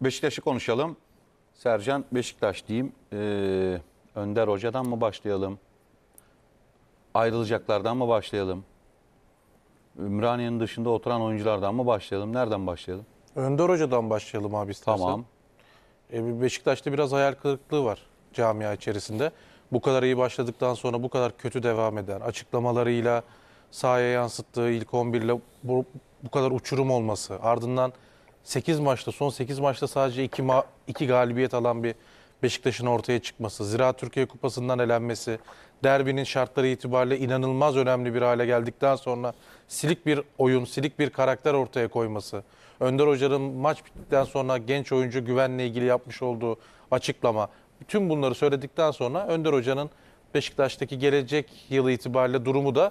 Beşiktaş'ı konuşalım. Sercan Beşiktaş diyeyim. Ee, Önder Hoca'dan mı başlayalım? Ayrılacaklardan mı başlayalım? Ümraniye'nin dışında oturan oyunculardan mı başlayalım? Nereden başlayalım? Önder Hoca'dan başlayalım abi istersen. Tamam. E, Beşiktaş'ta biraz hayal kırıklığı var camia içerisinde. Bu kadar iyi başladıktan sonra bu kadar kötü devam eden açıklamalarıyla sahaya yansıttığı ilk 11 ile bu, bu kadar uçurum olması ardından 8 maçta son 8 maçta sadece 2 ma 2 galibiyet alan bir Beşiktaş'ın ortaya çıkması, Zira Türkiye Kupası'ndan elenmesi, derbinin şartları itibariyle inanılmaz önemli bir hale geldikten sonra silik bir oyun, silik bir karakter ortaya koyması. Önder Hoca'nın maç bittikten sonra genç oyuncu güvenle ilgili yapmış olduğu açıklama. Tüm bunları söyledikten sonra Önder Hoca'nın Beşiktaş'taki gelecek yılı itibariyle durumu da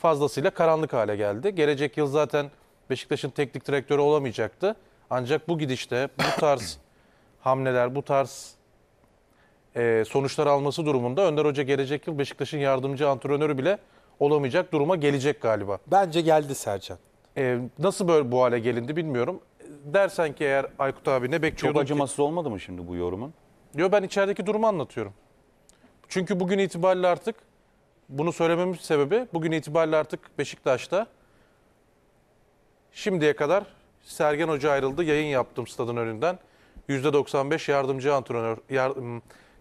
fazlasıyla karanlık hale geldi. Gelecek yıl zaten Beşiktaş'ın teknik direktörü olamayacaktı. Ancak bu gidişte bu tarz hamleler, bu tarz e, sonuçlar alması durumunda Önder Hoca gelecek yıl Beşiktaş'ın yardımcı antrenörü bile olamayacak duruma gelecek galiba. Bence geldi Sercan. E, nasıl böyle bu hale gelindi bilmiyorum. Dersen ki eğer Aykut abi ne bekliyordun Çok acımasız ki? olmadı mı şimdi bu yorumun? Yo ben içerideki durumu anlatıyorum. Çünkü bugün itibariyle artık bunu söylememin sebebi bugün itibariyle artık Beşiktaş'ta Şimdiye kadar Sergen Hoca ayrıldı. Yayın yaptım stadın önünden. %95 yardımcı antrenör, yar,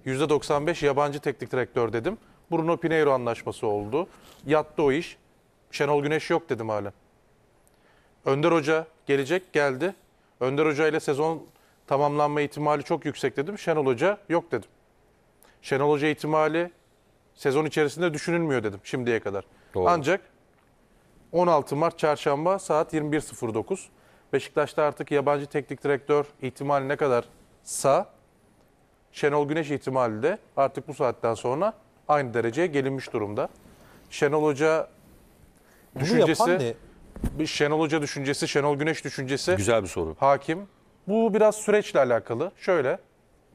%95 yabancı teknik direktör dedim. Bruno Pinheiro anlaşması oldu. Yattı o iş. Şenol Güneş yok dedim hala. Önder Hoca gelecek geldi. Önder Hoca ile sezon tamamlanma ihtimali çok yüksek dedim. Şenol Hoca yok dedim. Şenol Hoca ihtimali sezon içerisinde düşünülmüyor dedim şimdiye kadar. Doğru. Ancak 16 Mart Çarşamba saat 21.09. Beşiktaş'ta artık yabancı teknik direktör ihtimali ne kadar sa Şenol Güneş ihtimali de artık bu saatten sonra aynı dereceye gelinmiş durumda. Şenol Hoca düşüncesi bir Şenol Hoca düşüncesi, Şenol Güneş düşüncesi. Güzel bir soru. Hakim. Bu biraz süreçle alakalı. Şöyle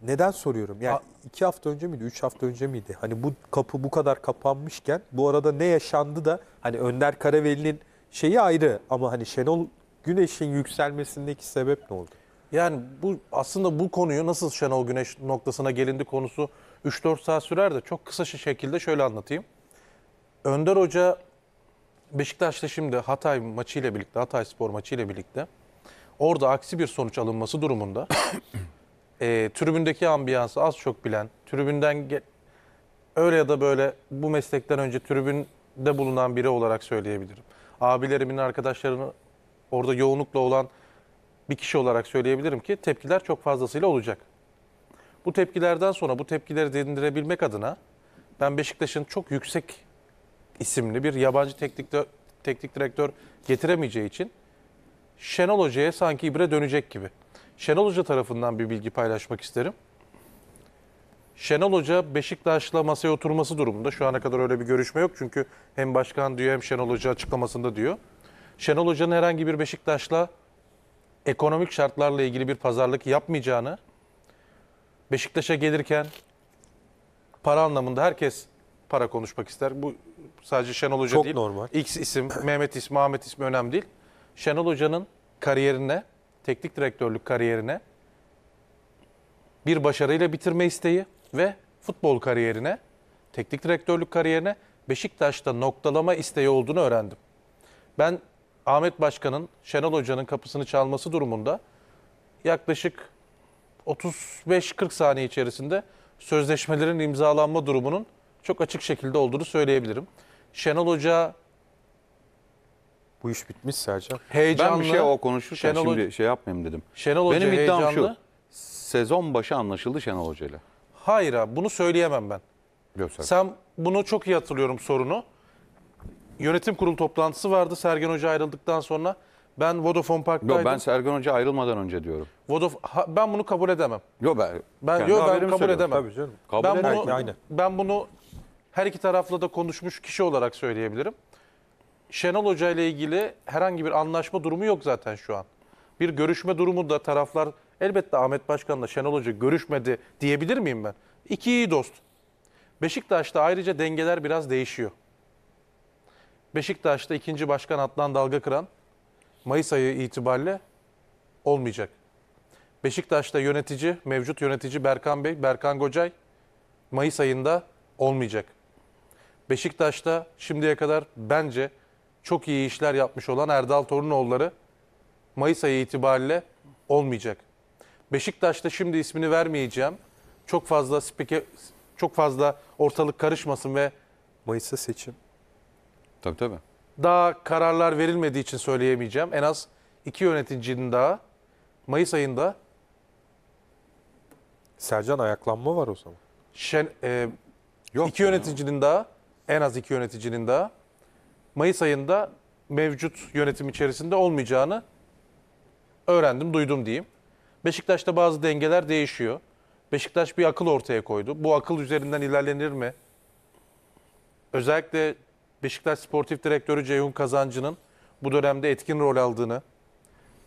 neden soruyorum? Yani A iki hafta önce miydi, üç hafta önce miydi? Hani bu kapı bu kadar kapanmışken bu arada ne yaşandı da hani Önder Karaveli'nin şeyi ayrı ama hani Şenol Güneş'in yükselmesindeki sebep ne oldu? Yani bu aslında bu konuyu nasıl Şenol Güneş noktasına gelindi konusu 3-4 saat sürer de çok kısa şekilde şöyle anlatayım. Önder Hoca Beşiktaş'ta şimdi Hatay maçı ile birlikte, Hatay Spor maçı ile birlikte orada aksi bir sonuç alınması durumunda e, tribündeki ambiyansı az çok bilen, tribünden öyle ya da böyle bu meslekten önce tribünde bulunan biri olarak söyleyebilirim. Abilerimin, arkadaşlarımın orada yoğunlukla olan bir kişi olarak söyleyebilirim ki tepkiler çok fazlasıyla olacak. Bu tepkilerden sonra bu tepkileri dindirebilmek adına ben Beşiktaş'ın çok yüksek isimli bir yabancı teknik, teknik direktör getiremeyeceği için Şenol Hoca'ya sanki ibre dönecek gibi. Şenol Hoca tarafından bir bilgi paylaşmak isterim. Şenol Hoca Beşiktaş'la masaya oturması durumunda. Şu ana kadar öyle bir görüşme yok. Çünkü hem başkan diyor hem Şenol Hoca açıklamasında diyor. Şenol Hoca'nın herhangi bir Beşiktaş'la ekonomik şartlarla ilgili bir pazarlık yapmayacağını, Beşiktaş'a gelirken para anlamında herkes para konuşmak ister. Bu sadece Şenol Hoca Çok değil. normal. X isim, Mehmet ismi, Ahmet ismi önemli değil. Şenol Hoca'nın kariyerine teknik direktörlük kariyerine bir başarıyla bitirme isteği ve futbol kariyerine, teknik direktörlük kariyerine Beşiktaş'ta noktalama isteği olduğunu öğrendim. Ben Ahmet Başkan'ın Şenol Hoca'nın kapısını çalması durumunda yaklaşık 35-40 saniye içerisinde sözleşmelerin imzalanma durumunun çok açık şekilde olduğunu söyleyebilirim. Şenol Hoca bu iş bitmiş Sercan. Heyecanlı. Ben bir şey o konuşurken Şenol şimdi şey yapmayayım dedim. Şenol Hoca Benim iddiam heyecanlı. şu. Sezon başı anlaşıldı Şenol Hoca ile. Hayır abi bunu söyleyemem ben. Göster. Sen bunu çok iyi hatırlıyorum sorunu. Yönetim kurulu toplantısı vardı Sergen Hoca ayrıldıktan sonra. Ben Vodafone Park'taydım. Yok ben Sergen Hoca ayrılmadan önce diyorum. Vodafone ha, ben bunu kabul edemem. Yok ben ben yok ben kabul söylüyorum. edemem. Tabii canım. Kabul ben bunu, aynı. ben bunu her iki tarafla da konuşmuş kişi olarak söyleyebilirim. Şenol Hoca ile ilgili herhangi bir anlaşma durumu yok zaten şu an. Bir görüşme durumu da taraflar elbette Ahmet Başkan'la Şenol Hoca görüşmedi diyebilir miyim ben? İki iyi dost. Beşiktaş'ta ayrıca dengeler biraz değişiyor. Beşiktaş'ta ikinci başkan Adnan Dalga Kıran Mayıs ayı itibariyle olmayacak. Beşiktaş'ta yönetici, mevcut yönetici Berkan Bey, Berkan Gocay Mayıs ayında olmayacak. Beşiktaş'ta şimdiye kadar bence çok iyi işler yapmış olan Erdal Torunoğulları Mayıs ayı itibariyle olmayacak. Beşiktaş'ta şimdi ismini vermeyeceğim. Çok fazla spike, çok fazla ortalık karışmasın ve Mayıs'ta seçim. Tabii tabii. Daha kararlar verilmediği için söyleyemeyeceğim. En az iki yöneticinin daha Mayıs ayında Sercan ayaklanma var o zaman. Şen, e, Yok iki yöneticinin daha en az iki yöneticinin daha Mayıs ayında mevcut yönetim içerisinde olmayacağını öğrendim, duydum diyeyim. Beşiktaş'ta bazı dengeler değişiyor. Beşiktaş bir akıl ortaya koydu. Bu akıl üzerinden ilerlenir mi? Özellikle Beşiktaş Sportif Direktörü Ceyhun Kazancı'nın bu dönemde etkin rol aldığını,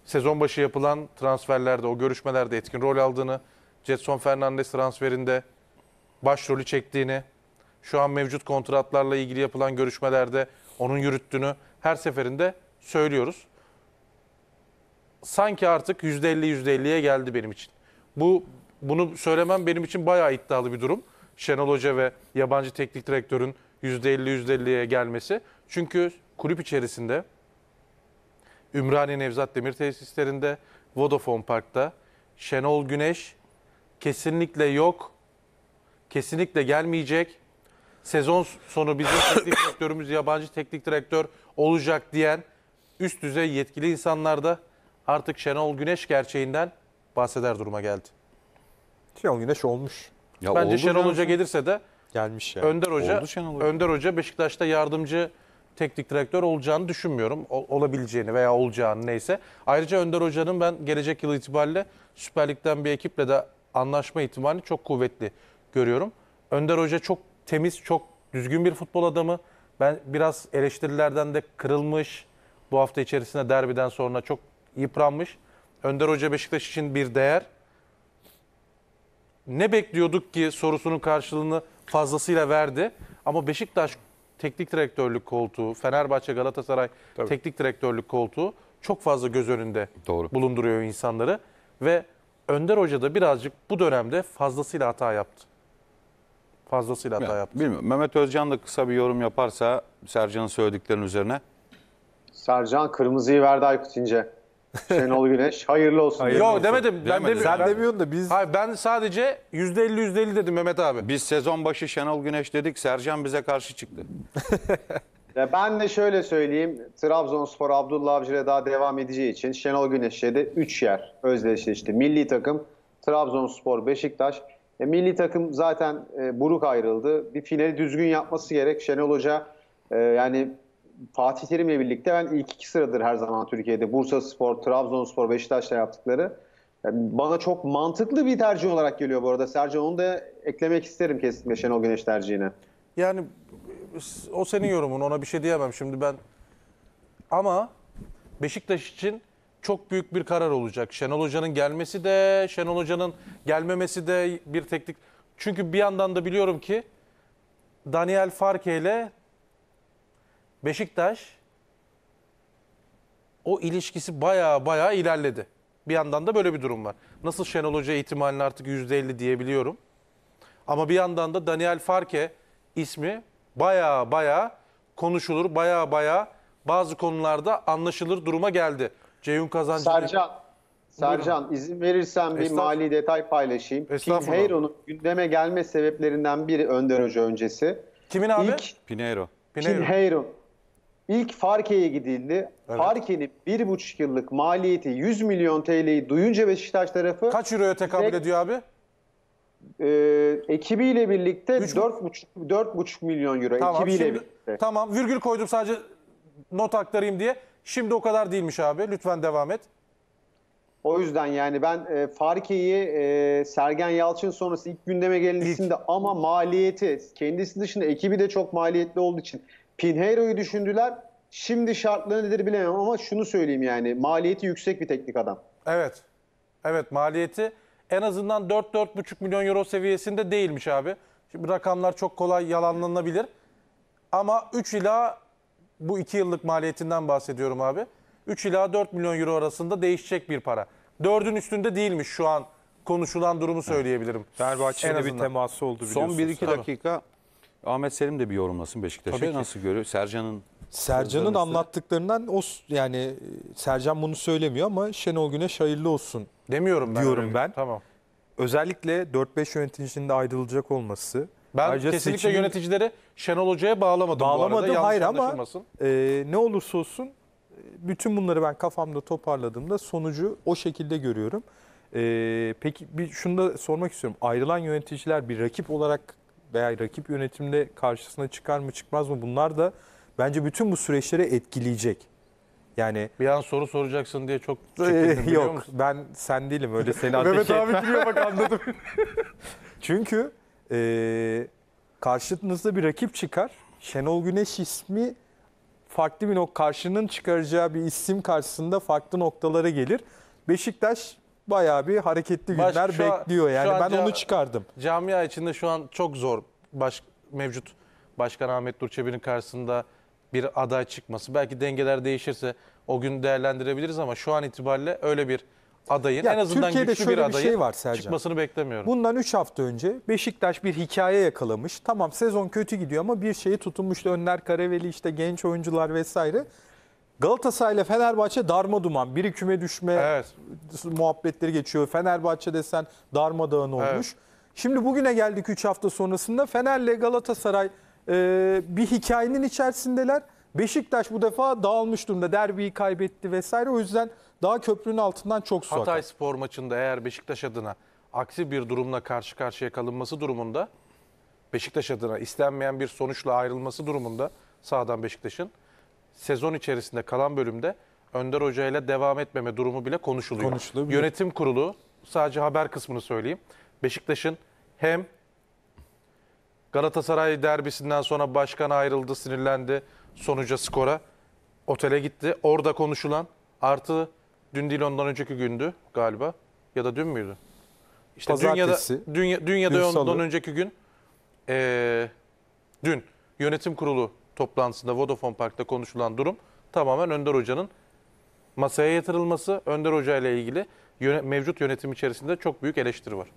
sezon başı yapılan transferlerde, o görüşmelerde etkin rol aldığını, Jetson Fernandes transferinde başrolü çektiğini, şu an mevcut kontratlarla ilgili yapılan görüşmelerde onun yürüttüğünü her seferinde söylüyoruz. Sanki artık %50 %50'ye geldi benim için. Bu bunu söylemem benim için bayağı iddialı bir durum. Şenol Hoca ve yabancı teknik direktörün %50 %50'ye gelmesi. Çünkü kulüp içerisinde Ümraniye Nevzat Demir tesislerinde, Vodafone Park'ta Şenol Güneş kesinlikle yok. Kesinlikle gelmeyecek sezon sonu bizim teknik direktörümüz yabancı teknik direktör olacak diyen üst düzey yetkili insanlar da artık Şenol Güneş gerçeğinden bahseder duruma geldi. Şenol Güneş olmuş. Ya Bence Şenol yani. Hoca gelirse de gelmiş ya. Önder Hoca, Şenol Önder Hoca Beşiktaş'ta yardımcı teknik direktör olacağını düşünmüyorum. O, olabileceğini veya olacağını neyse. Ayrıca Önder Hoca'nın ben gelecek yıl itibariyle Süper Lig'den bir ekiple de anlaşma ihtimali çok kuvvetli görüyorum. Önder Hoca çok temiz, çok düzgün bir futbol adamı. Ben biraz eleştirilerden de kırılmış. Bu hafta içerisinde derbiden sonra çok yıpranmış. Önder Hoca Beşiktaş için bir değer. Ne bekliyorduk ki sorusunun karşılığını fazlasıyla verdi. Ama Beşiktaş teknik direktörlük koltuğu, Fenerbahçe, Galatasaray Tabii. teknik direktörlük koltuğu çok fazla göz önünde Doğru. bulunduruyor insanları ve Önder Hoca da birazcık bu dönemde fazlasıyla hata yaptı fazlasıyla hata yani, yaptı. Bilmiyorum. Mehmet Özcan da kısa bir yorum yaparsa Sercan'ın söylediklerinin üzerine. Sercan kırmızıyı verdi Aykut İnce. Şenol Güneş hayırlı olsun. Hayırlı Yok olsun. demedim. Ben demedim. De, Sen demiyorsun da biz... Hayır ben sadece %50 %50 dedim Mehmet abi. Biz sezon başı Şenol Güneş dedik. Sercan bize karşı çıktı. ya ben de şöyle söyleyeyim. Trabzonspor Abdullah Avcı'ya daha devam edeceği için Şenol Güneş'e de 3 yer özdeşleşti. Milli takım Trabzonspor, Beşiktaş, e, milli takım zaten e, buruk ayrıldı. Bir finali düzgün yapması gerek. Şenol Hoca e, yani Fatih Terim'le birlikte ben ilk iki sıradır her zaman Türkiye'de. Bursa Spor, Trabzonspor, Beşiktaş'la yaptıkları. Yani e, bana çok mantıklı bir tercih olarak geliyor bu arada. Sercan onu da eklemek isterim kesinlikle Şenol Güneş tercihine. Yani o senin yorumun ona bir şey diyemem şimdi ben. Ama Beşiktaş için çok büyük bir karar olacak. Şenol Hoca'nın gelmesi de, Şenol Hoca'nın gelmemesi de bir teknik. Çünkü bir yandan da biliyorum ki Daniel Farke ile Beşiktaş o ilişkisi baya baya ilerledi. Bir yandan da böyle bir durum var. Nasıl Şenol Hoca ihtimalini artık %50 diyebiliyorum. Ama bir yandan da Daniel Farke ismi baya baya konuşulur, baya baya bazı konularda anlaşılır duruma geldi. Ceyhun Kazancı. Sercan. Sercan izin verirsen bir mali detay paylaşayım. Kim Heyron'un gündeme gelme sebeplerinden biri Önder Hoca öncesi. Kimin abi? İlk, Pinheiro. Pinheiro. Pinheiro. İlk Farke'ye gidildi. Evet. Farke'nin buçuk yıllık maliyeti 100 milyon TL'yi duyunca Beşiktaş tarafı... Kaç euroya tekabül ediyor abi? e, ekibiyle birlikte 4,5 milyon euro tamam, ekibiyle şimdi, birlikte. Tamam virgül koydum sadece not aktarayım diye. Şimdi o kadar değilmiş abi. Lütfen devam et. O yüzden yani ben e, Farke'yi e, Sergen Yalçın sonrası ilk gündeme gelen isimdi ama maliyeti kendisi dışında ekibi de çok maliyetli olduğu için Pinheiro'yu düşündüler. Şimdi şartları nedir bilemem ama şunu söyleyeyim yani maliyeti yüksek bir teknik adam. Evet. Evet maliyeti en azından 4-4,5 milyon euro seviyesinde değilmiş abi. Şimdi rakamlar çok kolay yalanlanabilir. Ama 3 ila bu 2 yıllık maliyetinden bahsediyorum abi. 3 ila 4 milyon euro arasında değişecek bir para. 4'ün üstünde değilmiş şu an konuşulan durumu söyleyebilirim. Fenerbahçe'nin de bir teması oldu biliyorsunuz. Son 1-2 dakika Ahmet Selim de bir yorumlasın Beşiktaş'ı. Nasıl görüyor? Sercan'ın Sercan'ın anlattıklarından o yani e, Sercan bunu söylemiyor ama Şenol Güneş hayırlı olsun demiyorum ben. Diyorum ben. Tamam. Özellikle 4-5 yöneticinin de ayrılacak olması ben Ayrıca kesinlikle seçimin- yöneticileri Şenol Hoca'ya bağlamadım, bu arada. Bağlamadım hayır ama e, ne olursa olsun e, bütün bunları ben kafamda toparladığımda sonucu o şekilde görüyorum. E, peki bir şunu da sormak istiyorum. Ayrılan yöneticiler bir rakip olarak veya rakip yönetimde karşısına çıkar mı çıkmaz mı bunlar da bence bütün bu süreçleri etkileyecek. Yani Bir an soru soracaksın diye çok e, çekindim biliyor yok musun? ben sen değilim öyle seni ateş Mehmet şey- abi gülüyor bak anladım. Çünkü e, ee, karşınızda bir rakip çıkar. Şenol Güneş ismi farklı bir nok karşının çıkaracağı bir isim karşısında farklı noktalara gelir. Beşiktaş bayağı bir hareketli günler Baş, bekliyor. Yani ben onu çıkardım. Camia içinde şu an çok zor baş, mevcut Başkan Ahmet Durçebi'nin karşısında bir aday çıkması. Belki dengeler değişirse o gün değerlendirebiliriz ama şu an itibariyle öyle bir adayın ya, en azından Türkiye'de güçlü şöyle bir adayın bir şey var Sercan. çıkmasını beklemiyorum. Bundan 3 hafta önce Beşiktaş bir hikaye yakalamış. Tamam sezon kötü gidiyor ama bir şeyi tutunmuştu. Önler Kareveli işte genç oyuncular vesaire. Galatasaray ile Fenerbahçe darma duman. Biri küme düşme evet. muhabbetleri geçiyor. Fenerbahçe desen darmadağın olmuş. Evet. Şimdi bugüne geldik 3 hafta sonrasında. Fener'le Galatasaray e, bir hikayenin içerisindeler. Beşiktaş bu defa dağılmış durumda. Derbiyi kaybetti vesaire. O yüzden daha köprünün altından çok su Hatay akar. spor maçında eğer Beşiktaş adına aksi bir durumla karşı karşıya kalınması durumunda Beşiktaş adına istenmeyen bir sonuçla ayrılması durumunda sağdan Beşiktaş'ın sezon içerisinde kalan bölümde Önder Hoca ile devam etmeme durumu bile konuşuluyor. Konuşuluyor. Yönetim kurulu sadece haber kısmını söyleyeyim. Beşiktaş'ın hem Galatasaray derbisinden sonra başkan ayrıldı, sinirlendi. Sonuca skora otele gitti. Orada konuşulan artı Dün değil ondan önceki gündü galiba. Ya da dün müydü? İşte Pazartesi. Dün ya da, dün, dün ya da ondan salı. önceki gün. Ee, dün yönetim kurulu toplantısında Vodafone Park'ta konuşulan durum tamamen Önder Hoca'nın masaya yatırılması. Önder Hoca ile ilgili yöne, mevcut yönetim içerisinde çok büyük eleştiri var.